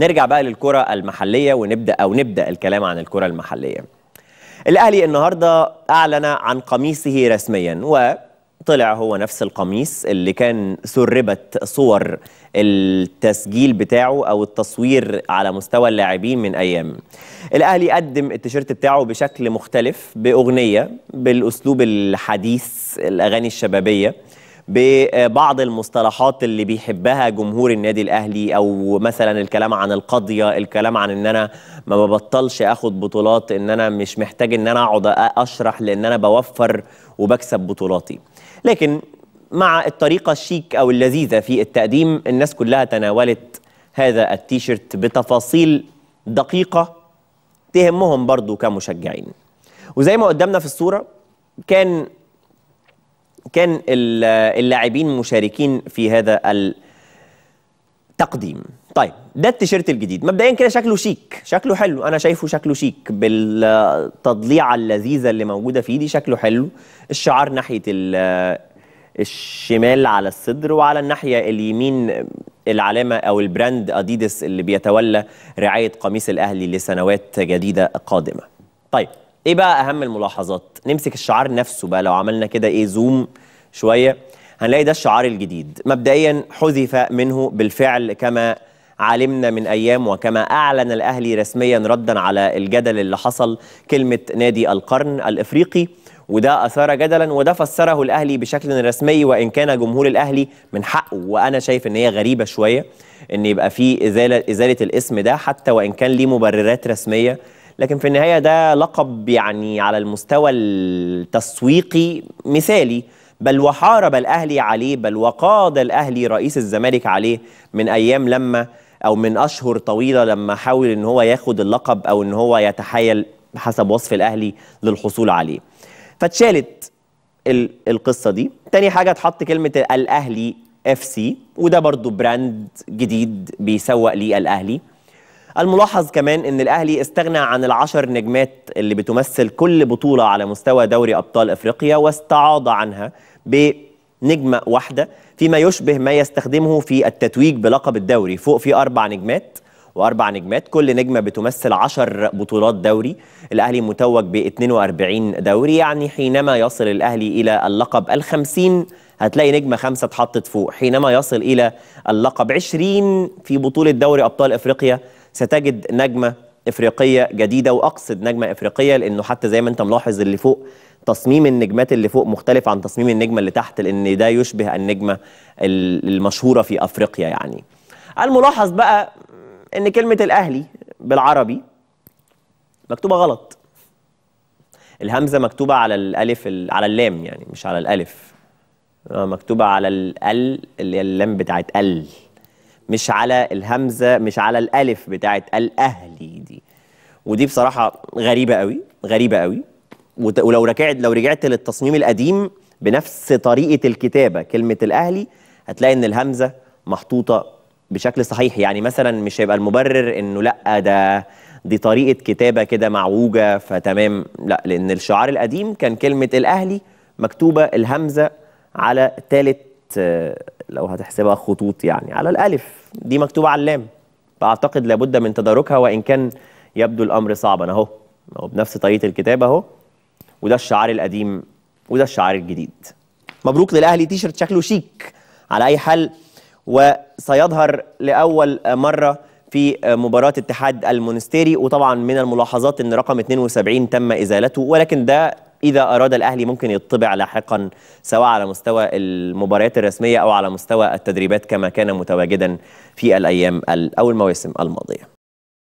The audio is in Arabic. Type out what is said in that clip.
نرجع بقى للكرة المحلية ونبدأ أو نبدأ الكلام عن الكرة المحلية. الأهلي النهاردة أعلن عن قميصه رسميا وطلع هو نفس القميص اللي كان سربت صور التسجيل بتاعه أو التصوير على مستوى اللاعبين من أيام. الأهلي قدم التيشيرت بتاعه بشكل مختلف بأغنية بالأسلوب الحديث الأغاني الشبابية. ببعض المصطلحات اللي بيحبها جمهور النادي الاهلي او مثلا الكلام عن القضيه الكلام عن ان انا ما ببطلش اخد بطولات ان انا مش محتاج ان انا اقعد اشرح لان انا بوفر وبكسب بطولاتي لكن مع الطريقه الشيك او اللذيذه في التقديم الناس كلها تناولت هذا التيشيرت بتفاصيل دقيقه تهمهم برضو كمشجعين وزي ما قدامنا في الصوره كان كان اللاعبين مشاركين في هذا التقديم طيب ده التيشيرت الجديد مبدئيا كده شكله شيك شكله حلو انا شايفه شكله شيك بالتضليعه اللذيذه اللي موجوده فيه دي شكله حلو الشعار ناحيه الشمال على الصدر وعلى الناحيه اليمين العلامه او البراند اديدس اللي بيتولى رعايه قميص الاهلي لسنوات جديده قادمه طيب ايه بقى اهم الملاحظات نمسك الشعار نفسه بقى لو عملنا كده ايه زوم شويه هنلاقي ده الشعار الجديد مبدئيا حذف منه بالفعل كما علمنا من ايام وكما اعلن الاهلي رسميا ردا على الجدل اللي حصل كلمه نادي القرن الافريقي وده اثار جدلا وده فسره الاهلي بشكل رسمي وان كان جمهور الاهلي من حقه وانا شايف ان هي غريبه شويه ان يبقى في ازاله ازاله الاسم ده حتى وان كان ليه مبررات رسميه لكن في النهايه ده لقب يعني على المستوى التسويقي مثالي بل وحارب الاهلي عليه بل وقاد الاهلي رئيس الزمالك عليه من ايام لما او من اشهر طويله لما حاول ان هو ياخد اللقب او ان هو يتحايل حسب وصف الاهلي للحصول عليه فاتشالت القصه دي تاني حاجه اتحط كلمه الاهلي اف سي وده برضو براند جديد بيسوق ليه الاهلي الملاحظ كمان ان الاهلي استغنى عن العشر نجمات اللي بتمثل كل بطوله على مستوى دوري ابطال افريقيا واستعاض عنها بنجمه واحده فيما يشبه ما يستخدمه في التتويج بلقب الدوري فوق في اربع نجمات واربع نجمات كل نجمه بتمثل 10 بطولات دوري الاهلي متوج ب 42 دوري يعني حينما يصل الاهلي الى اللقب ال50 هتلاقي نجمه خمسه اتحطت فوق حينما يصل الى اللقب 20 في بطوله دوري ابطال افريقيا ستجد نجمه افريقيه جديده واقصد نجمه افريقيه لانه حتى زي ما انت ملاحظ اللي فوق تصميم النجمات اللي فوق مختلف عن تصميم النجمه اللي تحت لان ده يشبه النجمه المشهوره في افريقيا يعني الملاحظ بقى ان كلمه الاهلي بالعربي مكتوبه غلط الهمزه مكتوبه على الالف على اللام يعني مش على الالف آه، مكتوبه على ال اللي هي اللام بتاعت ال مش على الهمزه مش على الالف بتاعه الاهلي دي ودي بصراحه غريبه قوي غريبه قوي ولو رجعت لو رجعت للتصميم القديم بنفس طريقه الكتابه كلمه الاهلي هتلاقي ان الهمزه محطوطه بشكل صحيح يعني مثلا مش هيبقى المبرر انه لا ده دي طريقه كتابه كده معوجه فتمام لا لان الشعار القديم كان كلمه الاهلي مكتوبه الهمزه على ثالث لو هتحسبها خطوط يعني على الالف دي مكتوبه على اللام فاعتقد لابد من تداركها وان كان يبدو الامر صعبا اهو اهو بنفس طريقه الكتابه اهو وده الشعار القديم وده الشعار الجديد مبروك للاهلي تيشرت شكله شيك على اي حال وسيظهر لاول مره في مباراة اتحاد المونستيري وطبعا من الملاحظات ان رقم 72 تم ازالته ولكن ده اذا اراد الاهلي ممكن يطبع لاحقا سواء على مستوى المباريات الرسميه او على مستوى التدريبات كما كان متواجدا في الايام او المواسم الماضيه